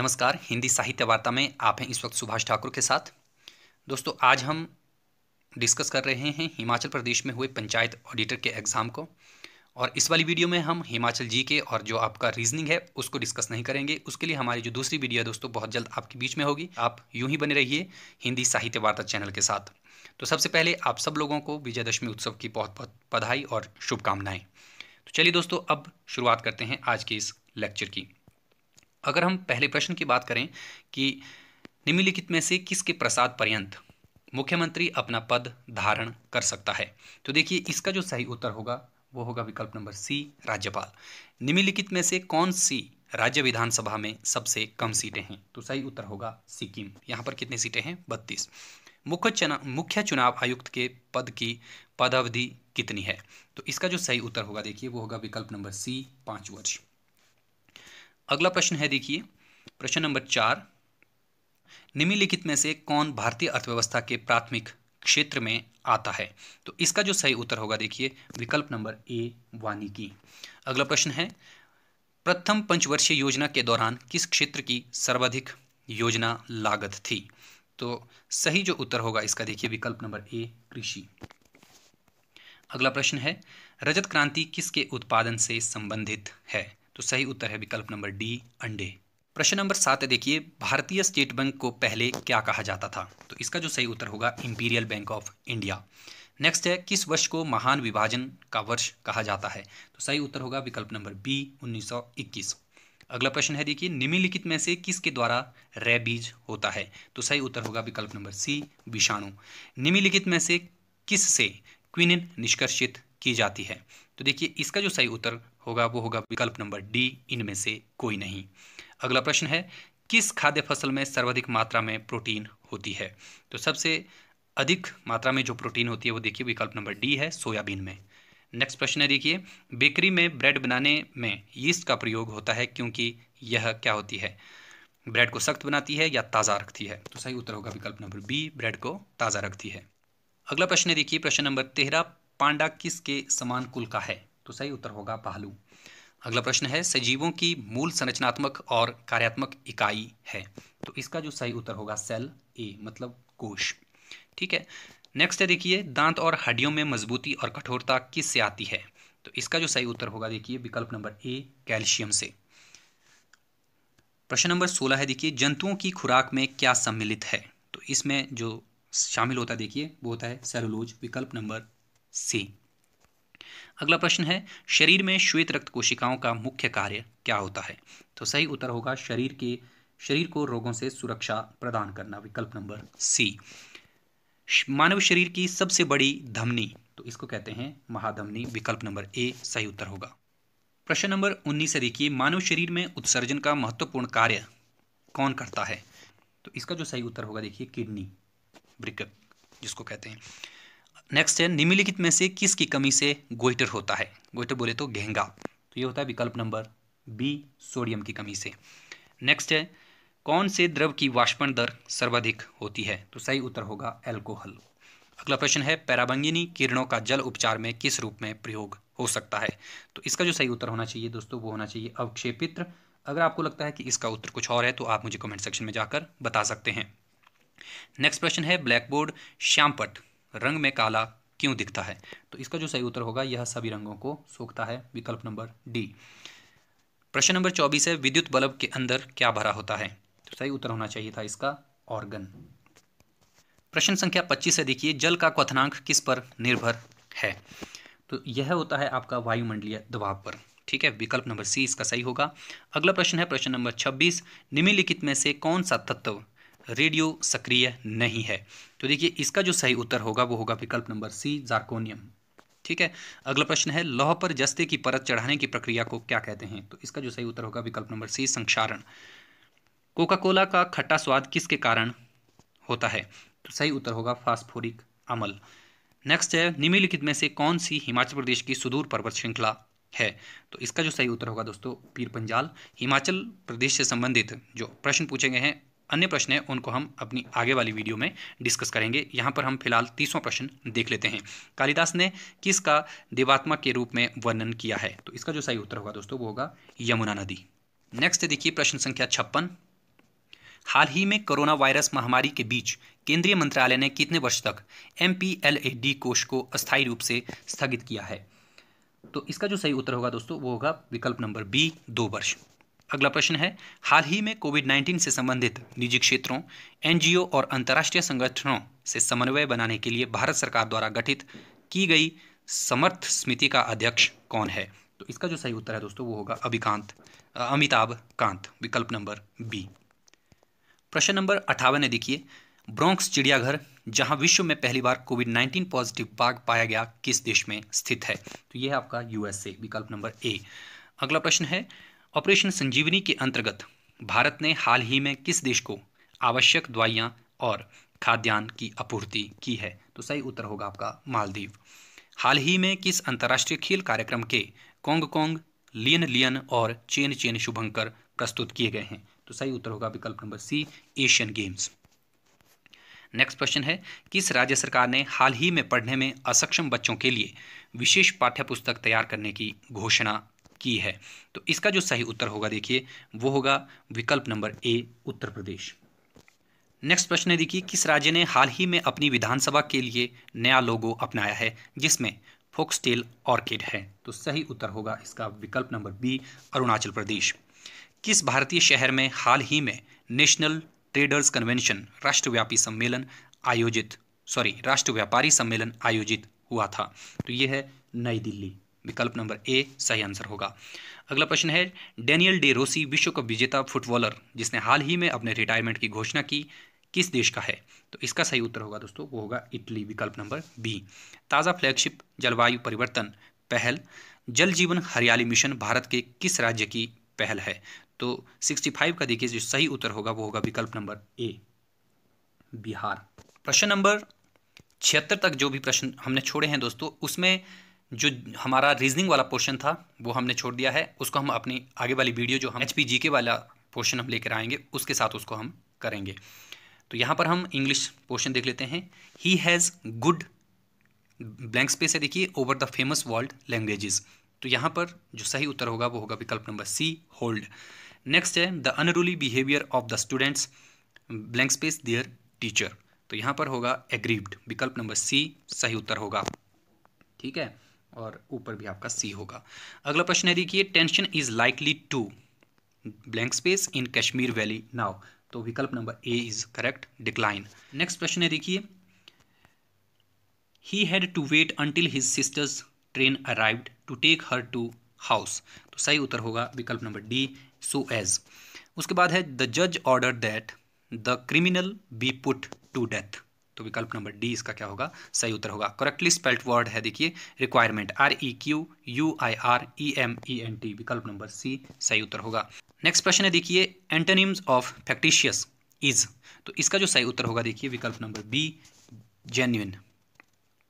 नमस्कार हिंदी साहित्य वार्ता में आप हैं इस वक्त सुभाष ठाकुर के साथ दोस्तों आज हम डिस्कस कर रहे हैं हिमाचल प्रदेश में हुए पंचायत ऑडिटर के एग्ज़ाम को और इस वाली वीडियो में हम हिमाचल जी के और जो आपका रीजनिंग है उसको डिस्कस नहीं करेंगे उसके लिए हमारी जो दूसरी वीडियो है दोस्तों बहुत जल्द आपके बीच में होगी आप यूं ही बने रहिए हिंदी साहित्य वार्ता चैनल के साथ तो सबसे पहले आप सब लोगों को विजयदशमी उत्सव की बहुत बहुत बधाई और शुभकामनाएँ तो चलिए दोस्तों अब शुरुआत करते हैं आज के इस लेक्चर की अगर हम पहले प्रश्न की बात करें कि निम्नलिखित में से किसके प्रसाद पर्यंत मुख्यमंत्री अपना पद धारण कर सकता है तो देखिए इसका जो सही उत्तर होगा वो होगा विकल्प नंबर सी राज्यपाल निम्नलिखित में से कौन सी राज्य विधानसभा में सबसे कम सीटें हैं तो सही उत्तर होगा सिक्किम यहाँ पर कितनी सीटें हैं बत्तीस मुख्य चुनाव मुख्य चुनाव आयुक्त के पद की पदावधि कितनी है तो इसका जो सही उत्तर होगा देखिए वो होगा विकल्प नंबर सी पाँच वर्ष अगला प्रश्न है देखिए प्रश्न नंबर चार निम्नलिखित में से कौन भारतीय अर्थव्यवस्था के प्राथमिक क्षेत्र में आता है तो इसका जो सही उत्तर होगा देखिए विकल्प नंबर ए वानिकी अगला प्रश्न है प्रथम पंचवर्षीय योजना के दौरान किस क्षेत्र की सर्वाधिक योजना लागत थी तो सही जो उत्तर होगा इसका देखिए विकल्प नंबर ए कृषि अगला प्रश्न है रजत क्रांति किसके उत्पादन से संबंधित है तो सही उत्तर है विकल्प नंबर डी अंडे प्रश्न नंबर सात देखिए भारतीय स्टेट बैंक को पहले क्या कहा जाता था तो इसका जो सही उत्तर होगा imperial bank of India next है किस वर्ष को महान विभाजन का वर्ष कहा जाता है तो सही उत्तर होगा विकल्प नंबर बी 1921 अगला प्रश्न है देखिए निम्नलिखित में से किसके द्वारा रे बीज होता है तो सही उत्तर होगा विकल्प नंबर सी विषाणु निम्नलिखित में से किस से क्विन निष्कर्षित की जाती है तो देखिए इसका जो सही उत्तर होगा वो होगा विकल्प नंबर डी इनमें से कोई नहीं अगला प्रश्न है किस खाद्य फसल में सर्वाधिक मात्रा में प्रोटीन होती है तो सबसे अधिक मात्रा में जो प्रोटीन होती है वो देखिए विकल्प नंबर डी है सोयाबीन में नेक्स्ट प्रश्न है देखिए बेकरी में ब्रेड बनाने में यीस्ट का प्रयोग होता है क्योंकि यह क्या होती है ब्रेड को सख्त बनाती है या ताज़ा रखती है तो सही उत्तर होगा विकल्प नंबर बी ब्रेड को ताज़ा रखती है अगला प्रश्न देखिए प्रश्न नंबर तेरह पांडा किसके समान कुल का है तो सही उत्तर होगा पहलू अगला प्रश्न है सजीवों की मूल संरचनात्मक और कार्यात्मक इकाई है तो इसका जो सही उत्तर होगा सेल ए मतलब कोश ठीक है नेक्स्ट है देखिए दांत और हड्डियों में मजबूती और कठोरता किस से आती है तो इसका जो सही उत्तर होगा देखिए विकल्प नंबर ए कैल्शियम से प्रश्न नंबर सोलह है देखिए जंतुओं की खुराक में क्या सम्मिलित है तो इसमें जो शामिल होता है देखिए वो होता है सेलुलोज विकल्प नंबर सी अगला प्रश्न है शरीर में श्वेत रक्त कोशिकाओं का मुख्य कार्य क्या होता है तो सही उत्तर होगा शरीर के शरीर को रोगों से सुरक्षा प्रदान करना विकल्प नंबर सी मानव शरीर की सबसे बड़ी धमनी तो इसको कहते हैं महाधमनी विकल्प नंबर ए सही उत्तर होगा प्रश्न नंबर उन्नीस से देखिए मानव शरीर में उत्सर्जन का महत्वपूर्ण कार्य कौन करता है तो इसका जो सही उत्तर होगा देखिए किडनी ब्रिकअप जिसको कहते हैं नेक्स्ट है निम्नलिखित में से किसकी कमी से गोइटर होता है गोइटर बोले तो घेंगा तो ये होता है विकल्प नंबर बी सोडियम की कमी से नेक्स्ट है कौन से द्रव की वाष्पण दर सर्वाधिक होती है तो सही उत्तर होगा एल्कोहल अगला प्रश्न है पैराबंगिनी किरणों का जल उपचार में किस रूप में प्रयोग हो सकता है तो इसका जो सही उत्तर होना चाहिए दोस्तों वो होना चाहिए अवक्षेपित्र अगर आपको लगता है कि इसका उत्तर कुछ और है तो आप मुझे कमेंट सेक्शन में जाकर बता सकते हैं नेक्स्ट प्रश्न है ब्लैक बोर्ड श्यामपट रंग में काला क्यों दिखता है तो इसका जो सही उत्तर होगा यह सभी रंगों को सोखता है विकल्प नंबर डी प्रश्न नंबर चौबीस है विद्युत बल्ब के अंदर क्या भरा होता है तो सही उत्तर होना चाहिए था इसका ऑर्गन प्रश्न संख्या पच्चीस है देखिए जल का क्वथनांक किस पर निर्भर है तो यह होता है आपका वायुमंडलीय दबाव पर ठीक है विकल्प नंबर सी इसका सही होगा अगला प्रश्न है प्रश्न नंबर 26 निम्नलिखित में से कौन सा तत्व रेडियो सक्रिय नहीं है तो देखिए इसका जो सही उत्तर होगा वो होगा विकल्प नंबर सी जार्कोनियम ठीक है अगला प्रश्न है लौह पर जस्ते की परत चढ़ाने की प्रक्रिया को क्या कहते हैं तो इसका जो सही उत्तर होगा विकल्प नंबर सी संक्षारण कोका कोला का खट्टा स्वाद किसके कारण होता है तो सही उत्तर होगा फास्फोरिक अमल नेक्स्ट है निम्नलिखित में से कौन सी हिमाचल प्रदेश की सुदूर पर्वत श्रृंखला है तो इसका जो सही उत्तर होगा दोस्तों पीर पंजाल हिमाचल प्रदेश से संबंधित जो प्रश्न पूछे गए हैं अन्य प्रश्न हैं उनको हम अपनी आगे वाली वीडियो में डिस्कस करेंगे यहाँ पर हम फिलहाल तीसवां प्रश्न देख लेते हैं कालिदास ने किसका देवात्मा के रूप में वर्णन किया है तो इसका जो सही उत्तर होगा दोस्तों वो होगा यमुना नदी नेक्स्ट देखिए प्रश्न संख्या छप्पन हाल ही में कोरोना वायरस महामारी के बीच केंद्रीय मंत्रालय ने कितने वर्ष तक M P L A D कोष को अस्थायी रूप से स्थगित किया है तो इसका जो सही उत्तर होगा दोस्तों वो होगा विकल्प नंबर बी दो वर्ष अगला प्रश्न है हाल ही में कोविड 19 से संबंधित निजी क्षेत्रों एनजीओ और अंतर्राष्ट्रीय संगठनों से समन्वय बनाने के लिए भारत सरकार द्वारा गठित की गई समर्थ समिति का अध्यक्ष कौन है तो इसका जो सही उत्तर है दोस्तों वो होगा अभिकांत अमिताभ कांत विकल्प नंबर बी प्रश्न नंबर अठावन है देखिए ब्रोंक्स चिड़ियाघर जहां विश्व में पहली बार कोविड 19 पॉजिटिव बाघ पाया गया किस देश में स्थित है तो यह है आपका यूएसए विकल्प नंबर ए अगला प्रश्न है ऑपरेशन संजीवनी के अंतर्गत भारत ने हाल ही में किस देश को आवश्यक दवाइयाँ और खाद्यान्न की आपूर्ति की है तो सही उत्तर होगा आपका मालदीव हाल ही में किस अंतर्राष्ट्रीय खेल कार्यक्रम के कोंग कोंग लियन लियन और चेन चेन शुभंकर प्रस्तुत किए गए हैं तो सही उत्तर होगा विकल्प number C Asian games next question है किस राज्य सरकार ने हाल ही में पढ़ने में असक्षम बच्चों के लिए विशेष पाठ्य पुस्तक तैयार करने की घोषणा की है तो इसका जो सही उत्तर होगा देखिए वो होगा विकल्प नंबर ए उत्तर प्रदेश नेक्स्ट प्रश्न है देखिए किस राज्य ने हाल ही में अपनी विधानसभा के लिए नया लोगो अपनाया है जिसमें फोक्सटेल ऑर्किड है तो सही उत्तर होगा इसका विकल्प नंबर बी अरुणाचल प्रदेश किस भारतीय शहर में हाल ही में नेशनल ट्रेडर्स कन्वेंशन राष्ट्रव्यापी सम्मेलन आयोजित सॉरी राष्ट्र व्यापारी सम्मेलन आयोजित हुआ था तो यह है नई दिल्ली विकल्प नंबर ए सही आंसर होगा अगला प्रश्न है डेनियल डे रोसी विश्व कप विजेता फुटबॉलर जिसने हाल ही में अपने रिटायरमेंट की घोषणा की किस देश का है तो इसका सही उत्तर होगा दोस्तों वो होगा इटली विकल्प नंबर बी ताज़ा फ्लैगशिप जलवायु परिवर्तन पहल जल जीवन हरियाली मिशन भारत के किस राज्य की पहल है तो 65 का देखिए जो सही उत्तर होगा वो होगा विकल्प नंबर ए बिहार प्रश्न नंबर छिहत्तर तक जो भी प्रश्न हमने छोड़े हैं दोस्तों उसमें जो हमारा रीजनिंग वाला पोर्शन था वो हमने छोड़ दिया है उसको हम अपनी आगे वाली वीडियो जो हम एच पी जी के वाला पोर्शन हम लेकर आएंगे उसके साथ उसको हम करेंगे तो यहाँ पर हम इंग्लिश पोर्शन देख लेते हैं he has good blank space है देखिए over the famous world languages तो यहाँ पर जो सही उत्तर होगा वो होगा विकल्प नंबर सी होल्ड नेक्स्ट है the unruly behaviour of the students blank space their teacher तो यहाँ पर होगा एग्रीव्ड विकल्प नंबर सी सही उत्तर होगा ठीक है और ऊपर भी आपका सी होगा अगला प्रश्न है देखिए tension is likely to blank space in Kashmir valley now तो विकल्प number A is correct decline next प्रश्न है देखिए he had to wait until his sister's train arrived to take her to house तो सही उत्तर होगा विकल्प नंबर डी सो एज उसके बाद है द जज order that the criminal be put to death तो विकल्प नंबर डी इसका क्या होगा सही उत्तर होगा करेक्टली स्पेल्ट वर्ड है देखिए requirement R E Q U I R E M E N T विकल्प नंबर सी सही उत्तर होगा नेक्स्ट प्रश्न है देखिए एंटोनिम्स ऑफ फैक्टिशियस इज तो इसका जो सही उत्तर होगा देखिए विकल्प नंबर बी जेन्यून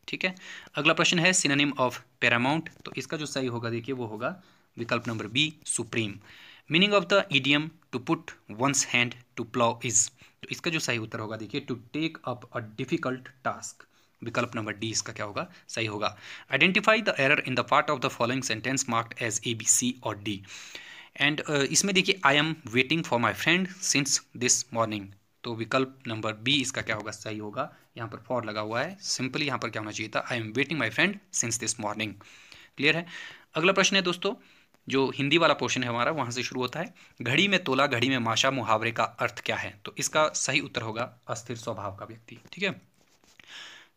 ठीक है अगला प्रश्न है सिनोनिम ऑफ पैरामाउंट तो इसका जो सही होगा देखिए वो होगा विकल्प number B supreme meaning of the idiom to put one's hand to plough is इसका जो सही उत्तर होगा देखिए to take up a difficult task विकल्प नंबर डी इसका क्या होगा सही होगा identify the error in the part of the following sentence marked as A B C और डी एंड इसमें देखिए I am waiting for my friend since this morning तो विकल्प नंबर बी इसका क्या होगा सही होगा यहाँ पर फॉर लगा हुआ है सिंपली यहाँ पर क्या होना चाहिए था I am waiting my friend since this morning clear है अगला प्रश्न है दोस्तों जो हिंदी वाला पोर्शन है हमारा वहाँ से शुरू होता है घड़ी में तोला घड़ी में माशा मुहावरे का अर्थ क्या है तो इसका सही उत्तर होगा अस्थिर स्वभाव का व्यक्ति ठीक है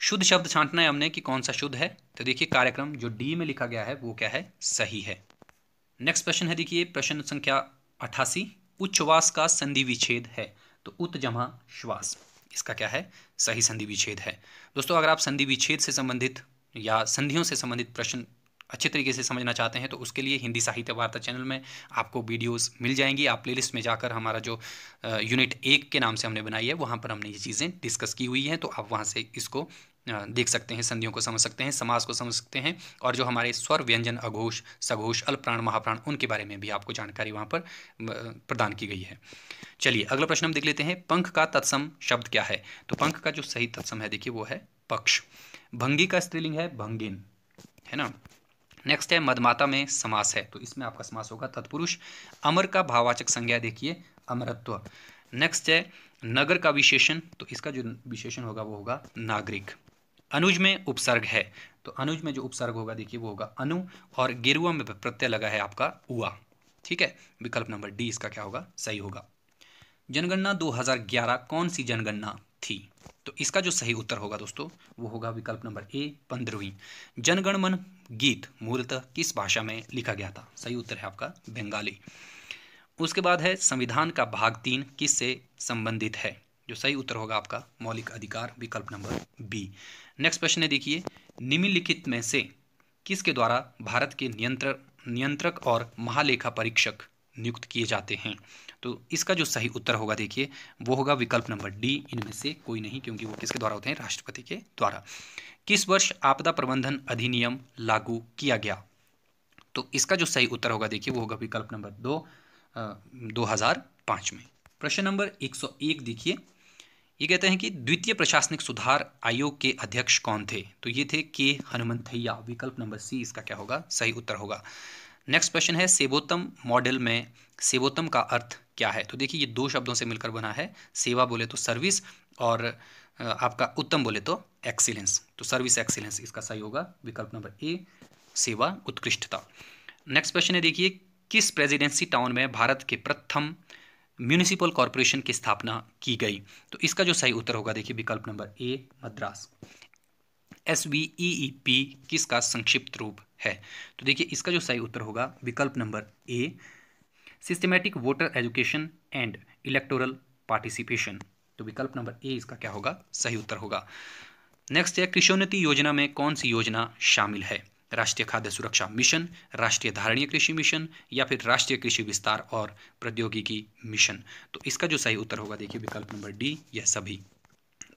शुद्ध शब्द छांटना है हमने कि कौन सा शुद्ध है तो देखिए कार्यक्रम जो डी में लिखा गया है वो क्या है सही है नेक्स्ट प्रश्न है देखिए प्रश्न संख्या अठासी उच्चवास का संधि विच्छेद है तो उत जमा श्वास इसका क्या है सही संधि विच्छेद है दोस्तों अगर आप संधि विच्छेद से संबंधित या संधियों से संबंधित प्रश्न अच्छे तरीके से समझना चाहते हैं तो उसके लिए हिंदी साहित्य वार्ता चैनल में आपको वीडियोस मिल जाएंगी आप प्लेलिस्ट में जाकर हमारा जो यूनिट एक के नाम से हमने बनाई है वहाँ पर हमने ये चीज़ें डिस्कस की हुई हैं तो आप वहाँ से इसको देख सकते हैं संधियों को समझ सकते हैं समाज को समझ सकते हैं और जो हमारे स्वर व्यंजन अघोष सघोष अल्पप्राण महाप्राण उनके बारे में भी आपको जानकारी वहाँ पर प्रदान की गई है चलिए अगला प्रश्न हम देख लेते हैं पंख का तत्सम शब्द क्या है तो पंख का जो सही तत्सम है देखिए वो है पक्ष भंगी का स्त्रीलिंग है भंगिन है ना नेक्स्ट है मदमाता में समास है तो इसमें आपका समास होगा तत्पुरुष अमर का भावाचक संज्ञा देखिए अमरत्व नेक्स्ट है नगर का विशेषण तो इसका जो विशेषण होगा वो होगा नागरिक अनुज में उपसर्ग है तो अनुज में जो उपसर्ग होगा देखिए वो होगा अनु और गिरुआ में प्रत्यय लगा है आपका उआ ठीक है विकल्प नंबर डी इसका क्या होगा सही होगा जनगणना 2011 कौन सी जनगणना थी तो इसका जो सही उत्तर होगा दोस्तों वो होगा विकल्प नंबर ए पंद्रहवीं जनगणमन गीत मूलतः किस भाषा में लिखा गया था सही उत्तर है आपका बंगाली उसके बाद है संविधान का भाग तीन किस से संबंधित है जो सही उत्तर होगा आपका मौलिक अधिकार विकल्प नंबर बी नेक्स्ट प्रश्न है देखिए निम्नलिखित में से किसके द्वारा भारत के नियंत्रक नियंत्रक और महालेखा परीक्षक नियुक्त किए जाते हैं तो इसका जो सही उत्तर होगा देखिए वो होगा विकल्प नंबर डी इनमें से कोई नहीं क्योंकि वो किसके द्वारा होते हैं राष्ट्रपति के द्वारा किस वर्ष आपदा प्रबंधन अधिनियम लागू किया गया तो इसका जो सही उत्तर होगा देखिए वो होगा विकल्प नंबर दो दो हज़ार में प्रश्न नंबर एक सौ एक देखिए ये कहते हैं कि द्वितीय प्रशासनिक सुधार आयोग के अध्यक्ष कौन थे तो ये थे के हनुमंथैया विकल्प नंबर सी इसका क्या होगा सही उत्तर होगा नेक्स्ट क्वेश्चन है सेवोत्तम मॉडल में सेवोत्तम का अर्थ क्या है तो देखिए ये दो शब्दों से मिलकर बना है सेवा बोले तो सर्विस और आपका उत्तम बोले तो एक्सीलेंस तो सर्विस एक्सीलेंस इसका सही होगा विकल्प नंबर ए सेवा उत्कृष्टता नेक्स्ट क्वेश्चन है देखिए किस प्रेजिडेंसी टाउन में भारत के प्रथम म्यूनिसिपल कॉरपोरेशन की स्थापना की गई तो इसका जो सही उत्तर होगा देखिए विकल्प number A Madras S V E E P किसका संक्षिप्त रूप है तो देखिए इसका जो सही उत्तर होगा विकल्प number A systematic voter education and electoral participation तो विकल्प नंबर ए इसका क्या होगा सही उत्तर होगा नेक्स्ट है कृषोन्नति योजना में कौन सी योजना शामिल है राष्ट्रीय खाद्य सुरक्षा मिशन राष्ट्रीय धारणीय कृषि मिशन या फिर राष्ट्रीय कृषि विस्तार और प्रौद्योगिकी मिशन तो इसका जो सही उत्तर होगा देखिए विकल्प नंबर डी यह सभी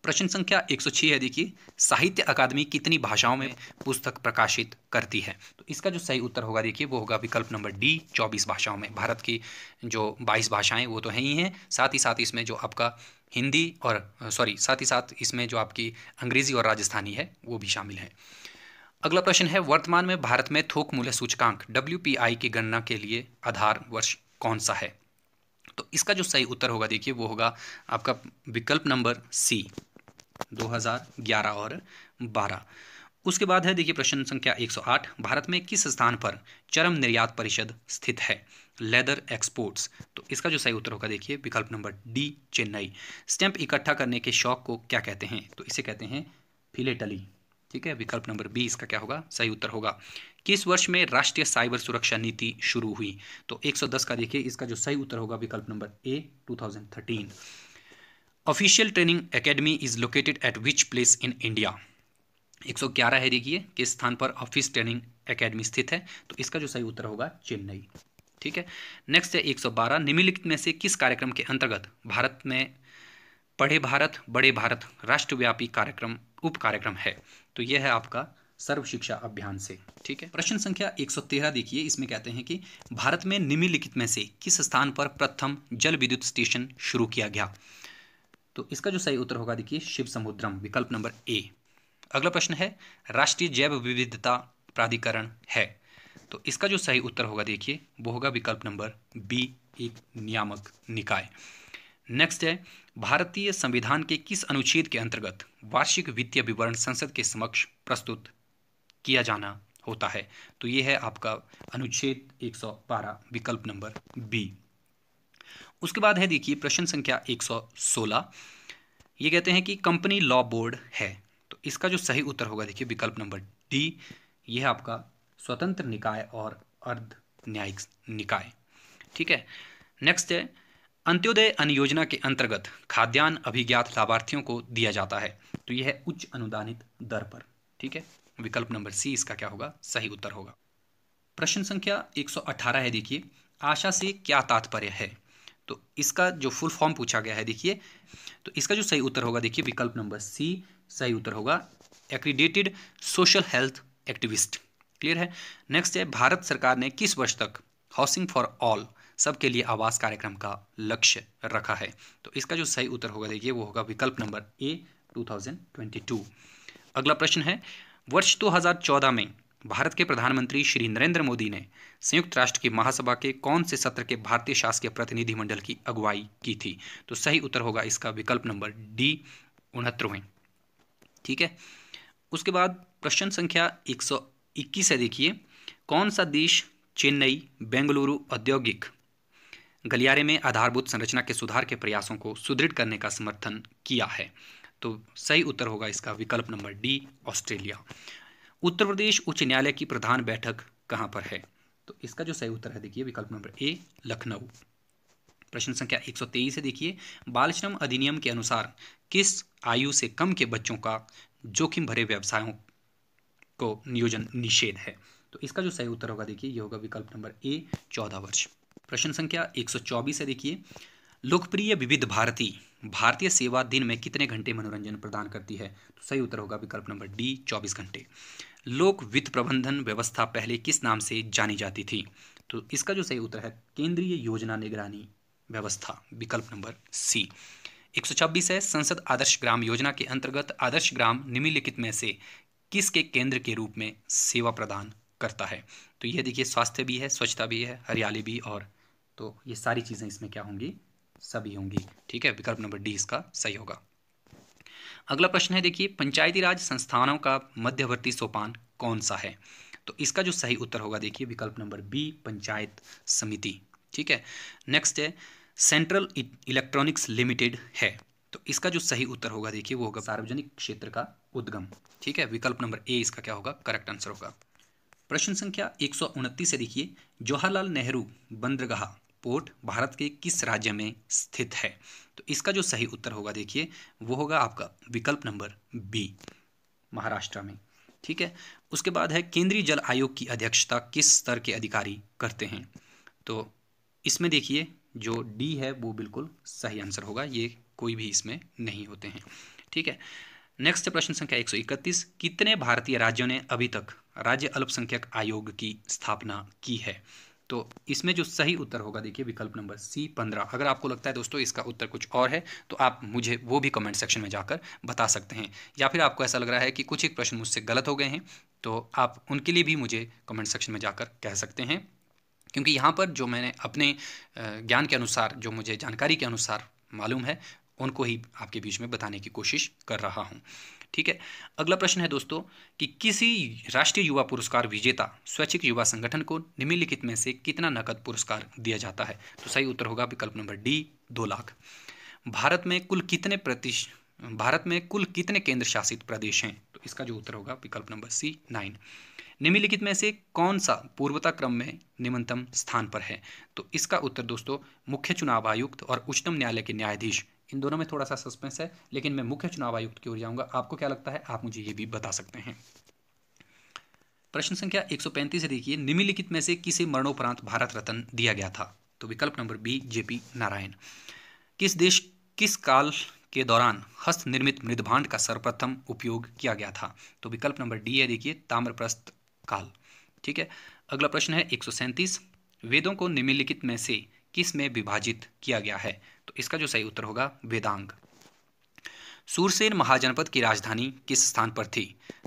प्रश्न संख्या 106 है देखिए साहित्य अकादमी कितनी भाषाओं में पुस्तक प्रकाशित करती है तो इसका जो सही उत्तर होगा देखिए वो होगा विकल्प नंबर डी 24 भाषाओं में भारत की जो 22 भाषाएं वो तो हैं ही हैं साथ ही साथ इसमें जो आपका हिंदी और सॉरी साथ ही साथ इसमें जो आपकी अंग्रेज़ी और राजस्थानी है वो भी शामिल है अगला प्रश्न है वर्तमान में भारत में थोक मूल्य सूचकांक डब्ल्यू की गणना के लिए आधार वर्ष कौन सा है तो इसका जो सही उत्तर होगा देखिए वो होगा आपका विकल्प नंबर सी 2011 और 12 उसके बाद है देखिए प्रश्न संख्या 108 भारत में किस स्थान पर चरम निर्यात परिषद स्थित है लेदर एक्सपोर्ट्स तो इसका जो सही उत्तर होगा देखिए विकल्प नंबर डी चेन्नई स्टैंप इकट्ठा करने के शौक को क्या कहते हैं तो इसे कहते हैं फिलेटली ठीक है विकल्प नंबर बी इसका क्या होगा सही उत्तर होगा किस वर्ष में राष्ट्रीय साइबर सुरक्षा नीति शुरू हुई तो 110 का देखिए इसका जो सही उत्तर होगा विकल्प number A 2013 official training academy is located at which place in India 111 है देखिए किस स्थान पर ऑफिस ट्रेनिंग एकेडमी स्थित है तो इसका जो सही उत्तर होगा चेन्नई ठीक है नेक्स्ट है 112 निम्नलिखित में से किस कार्यक्रम के अंतर्गत भारत में पढ़े भारत बड़े भारत राष्ट्रव्यापी कार्यक्रम उप कार्यक्रम है तो यह है आपका सर्व शिक्षा अभियान से ठीक है प्रश्न संख्या 113 देखिए इसमें कहते हैं कि भारत में निम्नलिखित में से किस स्थान पर प्रथम जल विद्युत स्टेशन शुरू किया गया तो इसका जो सही उत्तर होगा देखिए शिव समुद्रम विकल्प नंबर ए अगला प्रश्न है राष्ट्रीय जैव विविधता प्राधिकरण है तो इसका जो सही उत्तर होगा देखिए वो होगा विकल्प नंबर बी एक नियामक निकाय नेक्स्ट है भारतीय संविधान के किस अनुच्छेद के अंतर्गत वार्षिक वित्तीय विवरण संसद के समक्ष प्रस्तुत किया जाना होता है तो ये है आपका अनुच्छेद 112 विकल्प नंबर बी उसके बाद है देखिए प्रश्न संख्या 116 ये कहते हैं कि कंपनी लॉ बोर्ड है तो इसका जो सही उत्तर होगा देखिए विकल्प नंबर डी यह है आपका स्वतंत्र निकाय और अर्ध न्यायिक निकाय ठीक है नेक्स्ट है अंत्योदय अन्न योजना के अंतर्गत खाद्यान्न अभिज्ञात लाभार्थियों को दिया जाता है तो यह है उच्च अनुदानित दर पर ठीक है विकल्प नंबर सी इसका क्या होगा सही उत्तर होगा प्रश्न संख्या 118 है देखिए आशा से क्या तात्पर्य है तो इसका जो फुल फॉर्म पूछा गया है देखिए तो इसका जो सही उत्तर होगा देखिए विकल्प नंबर सी सही उत्तर होगा accredited social health activist clear है नेक्स्ट है भारत सरकार ने किस वर्ष तक हाउसिंग फॉर ऑल सबके लिए आवास कार्यक्रम का लक्ष्य रखा है तो इसका जो सही उत्तर होगा देखिए वो होगा विकल्प नंबर ए 2022 अगला प्रश्न है वर्ष 2014 में भारत के प्रधानमंत्री श्री नरेंद्र मोदी ने संयुक्त राष्ट्र की महासभा के कौन से सत्र के भारतीय शासकीय प्रतिनिधिमंडल की अगुवाई की थी तो सही उत्तर होगा इसका विकल्प नंबर डी उनहत्तरवें ठीक है उसके बाद प्रश्न संख्या 121 है देखिए कौन सा देश चेन्नई बेंगलुरु औद्योगिक गलियारे में आधारभूत संरचना के सुधार के प्रयासों को सुदृढ़ करने का समर्थन किया है तो सही उत्तर होगा इसका विकल्प number D Australia Uttar Pradesh उच्च न्यायालय की प्रधान बैठक कहाँ पर है तो इसका जो सही उत्तर है देखिए विकल्प नंबर ए लखनऊ प्रश्न संख्या तेईस से देखिए बाल श्रम अधिनियम के अनुसार किस आयु से कम के बच्चों का जोखिम भरे व्यवसायों को नियोजन निषेध है तो इसका जो सही उत्तर होगा देखिए यह होगा विकल्प नंबर ए चौदह वर्ष प्रश्न संख्या एक सौ चौबीस है देखिए लोकप्रिय विविध भारती भारतीय सेवा दिन में कितने घंटे मनोरंजन प्रदान करती है तो सही उत्तर होगा विकल्प नंबर डी चौबीस घंटे लोक वित्त प्रबंधन व्यवस्था पहले किस नाम से जानी जाती थी तो इसका जो सही उत्तर है केंद्रीय योजना निगरानी व्यवस्था विकल्प नंबर सी एक सौ छब्बीस है संसद आदर्श ग्राम योजना के अंतर्गत आदर्श ग्राम निम्नलिखित में से किसके केंद्र के रूप में सेवा प्रदान करता है तो यह देखिए स्वास्थ्य भी है स्वच्छता भी है हरियाली भी और तो ये सारी चीज़ें इसमें क्या होंगी सभी होंगी ठीक है विकल्प नंबर डी इसका सही होगा अगला प्रश्न है देखिए पंचायती राज संस्थानों का मध्यवर्ती सोपान कौन सा है तो इसका जो सही उत्तर होगा देखिए विकल्प नंबर बी पंचायत समिति ठीक है नेक्स्ट है सेंट्रल इलेक्ट्रॉनिक्स लिमिटेड है तो इसका जो सही उत्तर होगा देखिए वो होगा सार्वजनिक क्षेत्र का उद्गम ठीक है विकल्प नंबर ए इसका क्या होगा करेक्ट आंसर होगा प्रश्न संख्या एक से देखिए जवाहरलाल नेहरू बंदरगाह पोर्ट भारत के किस राज्य में स्थित है तो इसका जो सही उत्तर होगा देखिए वो होगा आपका विकल्प नंबर बी महाराष्ट्र में ठीक है उसके बाद है केंद्रीय जल आयोग की अध्यक्षता किस स्तर के अधिकारी करते हैं तो इसमें देखिए जो डी है वो बिल्कुल सही आंसर होगा ये कोई भी इसमें नहीं होते हैं ठीक है नेक्स्ट प्रश्न संख्या 131 कितने भारतीय राज्यों ने अभी तक राज्य अल्पसंख्यक आयोग की स्थापना की है तो इसमें जो सही उत्तर होगा देखिए विकल्प नंबर सी पंद्रह अगर आपको लगता है दोस्तों इसका उत्तर कुछ और है तो आप मुझे वो भी कमेंट सेक्शन में जाकर बता सकते हैं या फिर आपको ऐसा लग रहा है कि कुछ एक प्रश्न मुझसे गलत हो गए हैं तो आप उनके लिए भी मुझे कमेंट सेक्शन में जाकर कह सकते हैं क्योंकि यहाँ पर जो मैंने अपने ज्ञान के अनुसार जो मुझे जानकारी के अनुसार मालूम है उनको ही आपके बीच में बताने की कोशिश कर रहा हूँ ठीक है अगला प्रश्न है दोस्तों कि किसी राष्ट्रीय युवा पुरस्कार विजेता स्वैच्छिक युवा संगठन को निम्नलिखित में से कितना नकद पुरस्कार दिया जाता है तो सही उत्तर होगा विकल्प नंबर डी दो लाख भारत में कुल कितने प्रतिश भारत में कुल कितने केंद्र शासित प्रदेश हैं तो इसका जो उत्तर होगा विकल्प नंबर सी नाइन निम्नलिखित में से कौन सा पूर्वता क्रम में निम्नतम स्थान पर है तो इसका उत्तर दोस्तों मुख्य चुनाव आयुक्त और उच्चतम न्यायालय के न्यायाधीश इन दोनों में थोड़ा सा सस्पेंस है लेकिन मैं मुख्य चुनाव आयुक्त की ओर जाऊंगा आपको क्या लगता है आप मुझे ये भी बता सकते हैं प्रश्न संख्या 135 से देखिए निम्नलिखित में से किसे मरणोपरांत भारत रत्न दिया गया था तो विकल्प नंबर बी जेपी नारायण किस देश किस काल के दौरान हस्त निर्मित मृदभांड का सर्वप्रथम उपयोग किया गया था तो विकल्प नंबर डी है देखिए ताम्रप्रस्थ काल ठीक है अगला प्रश्न है एक वेदों को निम्नलिखित में से किस में विभाजित किया गया है इसका जो सही उत्तर होगा वेदांग सूरसेन महाजनपद की राजधानी किस स्थान पर थी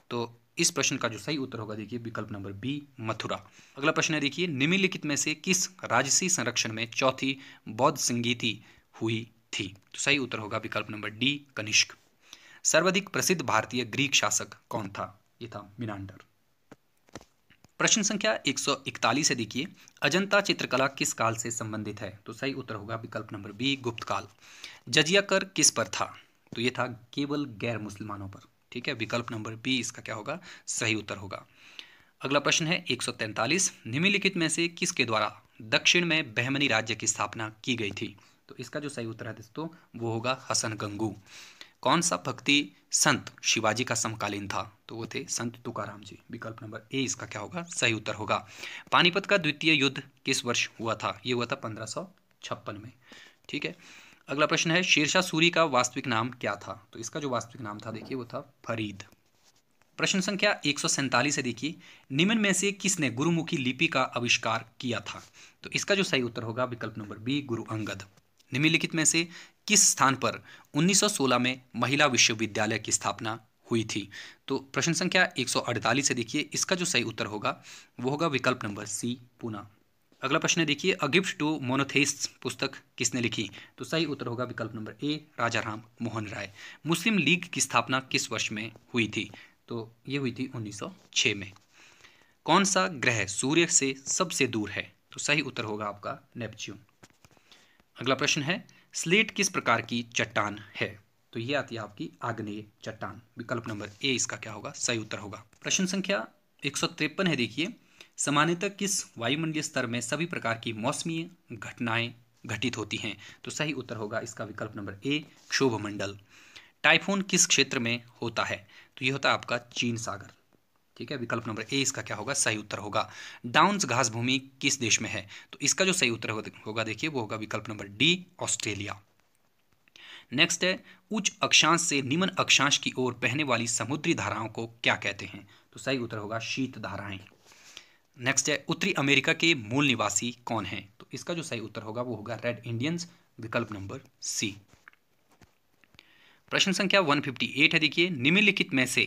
तो इस प्रश्न का जो सही उत्तर होगा देखिए विकल्प नंबर बी मथुरा अगला प्रश्न है देखिए निम्नलिखित में से किस राजसी संरक्षण में चौथी बौद्ध संगीति हुई थी तो सही उत्तर होगा विकल्प नंबर डी कनिष्क सर्वाधिक प्रसिद्ध भारतीय ग्रीक शासक कौन था यह था मिनांडर प्रश्न संख्या 141 से देखिए अजंता चित्रकला किस काल से संबंधित है तो सही उत्तर होगा विकल्प नंबर बी गुप्त काल जजिया कर किस पर था तो ये था केवल गैर मुसलमानों पर ठीक है विकल्प नंबर बी इसका क्या होगा सही उत्तर होगा अगला प्रश्न है 143 निम्नलिखित में से किसके द्वारा दक्षिण में बहमनी राज्य की स्थापना की गई थी तो इसका जो सही उत्तर है दोस्तों वो होगा हसन गंगू कौन सा भक्ति संत शिवाजी का समकालीन था तो वो थे संत तुकाराम जी विकल्प नंबर ए इसका क्या होगा सही उत्तर होगा पानीपत का द्वितीय युद्ध किस वर्ष हुआ था ये हुआ था पंद्रह में ठीक है अगला प्रश्न है शेरशाह सूरी का वास्तविक नाम क्या था तो इसका जो वास्तविक नाम था देखिए वो था फरीद प्रश्न संख्या एक से देखिए निम्न में से किसने गुरुमुखी लिपि का आविष्कार किया था तो इसका जो सही उत्तर होगा विकल्प नंबर बी गुरु अंगद निम्नलिखित में से किस स्थान पर 1916 में महिला विश्वविद्यालय की स्थापना हुई थी तो प्रश्न संख्या 148 से देखिए इसका जो सही उत्तर होगा वो होगा विकल्प नंबर सी पूना अगला प्रश्न देखिए अ गिफ्ट टू मोनोथेइस्ट पुस्तक किसने लिखी तो सही उत्तर होगा विकल्प नंबर ए राजा राम मोहन राय मुस्लिम लीग की स्थापना किस वर्ष में हुई थी तो ये हुई थी 1906 में कौन सा ग्रह सूर्य से सबसे दूर है तो सही उत्तर होगा आपका नेपच्यून अगला प्रश्न है स्लेट किस प्रकार की चट्टान है तो ये आती है आपकी आग्नेय चट्टान विकल्प नंबर ए इसका क्या होगा सही उत्तर होगा प्रश्न संख्या एक है देखिए सामान्यतः किस वायुमंडलीय स्तर में सभी प्रकार की मौसमीय घटनाएं घटित होती हैं तो सही उत्तर होगा इसका विकल्प नंबर ए मंडल टाइफून किस क्षेत्र में होता है तो ये होता है आपका चीन सागर ठीक है विकल्प नंबर ए इसका क्या होगा सही उत्तर होगा डाउन्स घास भूमि किस देश में है तो इसका जो सही उत्तर होगा देखिए वो होगा विकल्प नंबर डी ऑस्ट्रेलिया नेक्स्ट है उच्च अक्षांश से निम्न अक्षांश की ओर बहने वाली समुद्री धाराओं को क्या कहते हैं तो सही उत्तर होगा शीत धाराएं नेक्स्ट है उत्तरी अमेरिका के मूल निवासी कौन है तो इसका जो सही उत्तर होगा वो होगा रेड इंडियंस विकल्प नंबर सी प्रश्न संख्या 158 है देखिए निम्नलिखित में से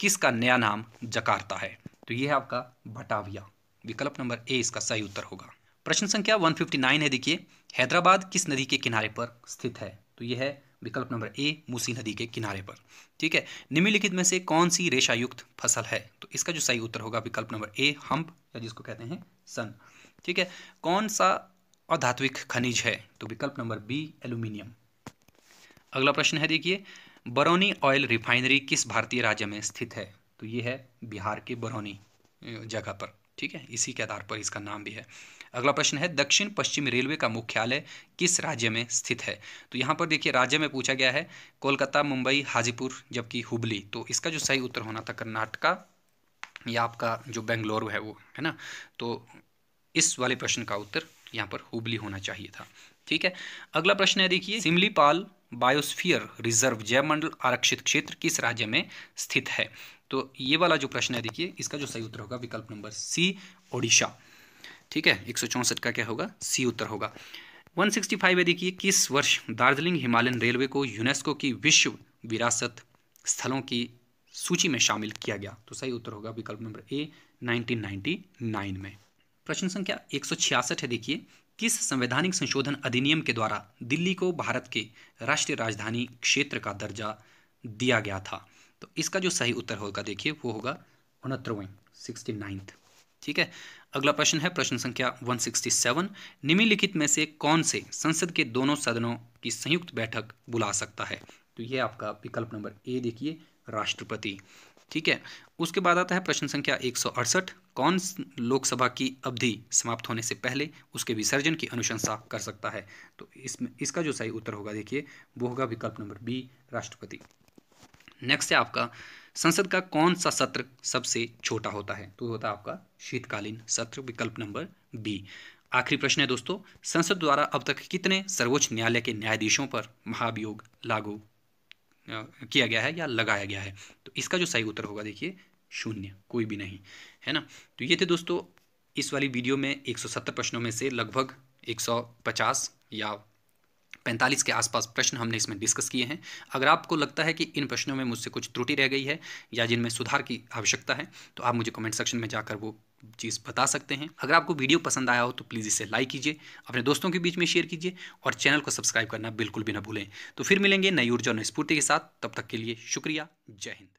किसका नया नाम जकार्ता है तो यह है आपका बटाविया विकल्प नंबर ए इसका सही उत्तर होगा प्रश्न संख्या 159 है देखिए हैदराबाद किस नदी के किनारे पर स्थित है तो यह है विकल्प नंबर ए मूसी नदी के किनारे पर ठीक है निम्नलिखित में से कौन सी रेशा युक्त फसल है तो इसका जो सही उत्तर होगा विकल्प नंबर ए हम्प या जिसको कहते हैं सन ठीक है कौन सा अधात्विक खनिज है तो विकल्प नंबर बी एल्यूमिनियम अगला प्रश्न है देखिए बरौनी ऑयल रिफाइनरी किस भारतीय राज्य में स्थित है तो ये है बिहार के बरौनी जगह पर ठीक है इसी के आधार पर इसका नाम भी है अगला प्रश्न है दक्षिण पश्चिम रेलवे का मुख्यालय किस राज्य में स्थित है तो यहाँ पर देखिए राज्य में पूछा गया है कोलकाता मुंबई हाजीपुर जबकि हुबली तो इसका जो सही उत्तर होना था कर्नाटका या आपका जो बेंगलोरु है वो है ना तो इस वाले प्रश्न का उत्तर यहाँ पर हुबली होना चाहिए था ठीक है अगला प्रश्न है देखिए सिमलीपाल बायोस्फीयर रिजर्व जयमंडल आरक्षित क्षेत्र किस राज्य में स्थित है तो ये वाला जो प्रश्न है देखिए इसका जो सही उत्तर होगा विकल्प नंबर सी ओडिशा ठीक है एक का क्या होगा सी उत्तर होगा 165 है देखिए किस वर्ष दार्जिलिंग हिमालयन रेलवे को यूनेस्को की विश्व विरासत स्थलों की सूची में शामिल किया गया तो सही उत्तर होगा विकल्प नंबर ए 1999 में प्रश्न संख्या 166 है देखिए किस संवैधानिक संशोधन अधिनियम के द्वारा दिल्ली को भारत के राष्ट्रीय राजधानी क्षेत्र का दर्जा दिया गया था तो इसका जो सही उत्तर होगा देखिए वो होगा उनहत्तरवें सिक्सटी नाइन्थ ठीक है अगला प्रश्न है प्रश्न संख्या 167 निम्नलिखित में से कौन से संसद के दोनों सदनों की संयुक्त बैठक बुला सकता है तो ये आपका विकल्प नंबर ए देखिए राष्ट्रपति ठीक है उसके बाद आता है प्रश्न संख्या एक कौन लोकसभा की अवधि समाप्त होने से पहले उसके विसर्जन की अनुशंसा कर सकता है तो इसमें इसका जो सही उत्तर होगा देखिए वो होगा विकल्प नंबर बी राष्ट्रपति नेक्स्ट है आपका संसद का कौन सा सत्र सबसे छोटा होता है तो होता है आपका शीतकालीन सत्र विकल्प नंबर बी आखिरी प्रश्न है दोस्तों संसद द्वारा अब तक कितने सर्वोच्च न्यायालय के न्यायाधीशों पर महाभियोग लागू किया गया है या लगाया गया है तो इसका जो सही उत्तर होगा देखिए शून्य कोई भी नहीं है ना तो ये थे दोस्तों इस वाली वीडियो में 170 प्रश्नों में से लगभग 150 या 45 के आसपास प्रश्न हमने इसमें डिस्कस किए हैं अगर आपको लगता है कि इन प्रश्नों में मुझसे कुछ त्रुटि रह गई है या जिनमें सुधार की आवश्यकता है तो आप मुझे कमेंट सेक्शन में जाकर वो चीज़ बता सकते हैं अगर आपको वीडियो पसंद आया हो तो प्लीज़ इसे लाइक कीजिए अपने दोस्तों के बीच में शेयर कीजिए और चैनल को सब्सक्राइब करना बिल्कुल भी ना भूलें तो फिर मिलेंगे नई ऊर्जा और स्फूर्ति के साथ तब तक के लिए शुक्रिया जय हिंद